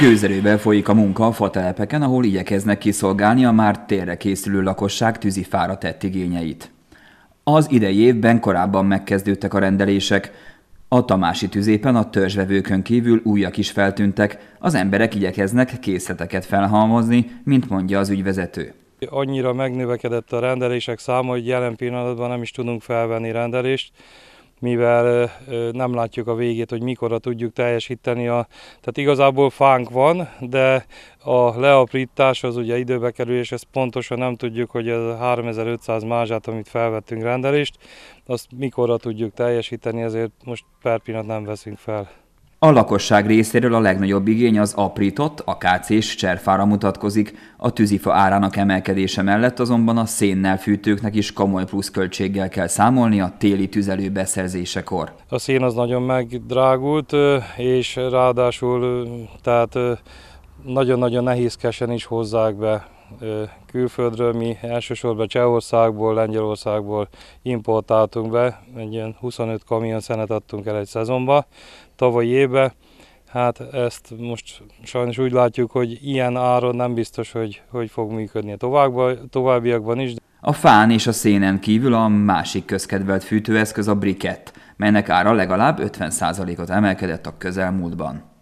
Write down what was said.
Gőzerővel folyik a munka a fatelepeken, ahol igyekeznek kiszolgálni a már térre készülő lakosság tűzifára tett igényeit. Az idei évben korábban megkezdődtek a rendelések. A Tamási tüzépen a törzsvevőkön kívül újak is feltűntek, az emberek igyekeznek készleteket felhalmozni, mint mondja az ügyvezető. Annyira megnövekedett a rendelések száma, hogy jelen pillanatban nem is tudunk felvenni rendelést mivel nem látjuk a végét, hogy mikorra tudjuk teljesíteni. A, tehát igazából fánk van, de a leaprítás az ugye időbe kerül, és ezt pontosan nem tudjuk, hogy a 3500 mázsát, amit felvettünk rendelést, azt mikorra tudjuk teljesíteni, ezért most per pillanat nem veszünk fel. A lakosság részéről a legnagyobb igény az aprított, akácés cserfára mutatkozik, a tűzifa árának emelkedése mellett azonban a szénnel fűtőknek is komoly pluszköltséggel kell számolni a téli tüzelő beszerzésekor. A szén az nagyon megdrágult, és ráadásul tehát nagyon-nagyon nehézkesen is hozzák be külföldről, mi elsősorban Csehországból, Lengyelországból importáltunk be, egy ilyen 25 kamion szenet adtunk el egy szezonba, tavalyi évben. Hát ezt most sajnos úgy látjuk, hogy ilyen áron nem biztos, hogy, hogy fog működni a továbbiakban is. A fán és a szénen kívül a másik közkedvelt fűtőeszköz a briket, melynek ára legalább 50%-ot emelkedett a közelmúltban.